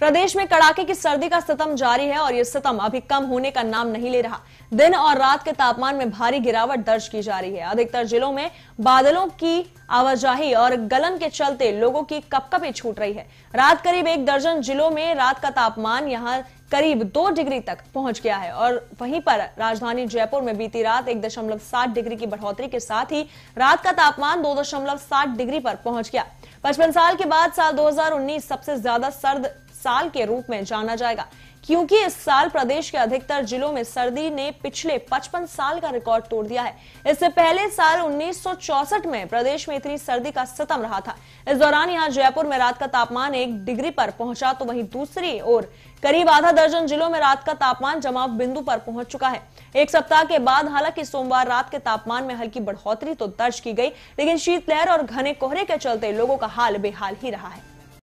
प्रदेश में कड़ाके की सर्दी का सितम जारी है और ये सितम अभी कम होने का नाम नहीं ले रहा दिन और रात के तापमान में भारी गिरावट दर्ज की जा रही है अधिकतर जिलों में बादलों की आवाजाही और गलन के चलते लोगों की कपकपी छूट रही है रात करीब एक दर्जन जिलों में रात का तापमान यहाँ करीब दो डिग्री तक पहुंच गया है और वहीं पर राजधानी जयपुर में बीती रात एक दशमलव सात डिग्री की बढ़ोतरी के साथ ही रात का तापमान दो दशमलव सात डिग्री पर पहुंच गया पचपन साल के बाद साल 2019 सबसे ज्यादा सर्द साल के रूप में जाना जाएगा क्योंकि इस साल प्रदेश के अधिकतर जिलों में सर्दी ने पिछले 55 साल का रिकॉर्ड तोड़ दिया है इससे पहले साल 1964 में प्रदेश में इतनी सर्दी का सितम रहा था इस दौरान यहां जयपुर में रात का तापमान एक डिग्री पर पहुंचा तो वहीं दूसरी ओर करीब आधा दर्जन जिलों में रात का तापमान जमाव बिंदु पर पहुंच चुका है एक सप्ताह के बाद हालांकि सोमवार रात के तापमान में हल्की बढ़ोतरी तो दर्ज की गई लेकिन शीतलहर और घने कोहरे के चलते लोगों का हाल बेहाल ही रहा है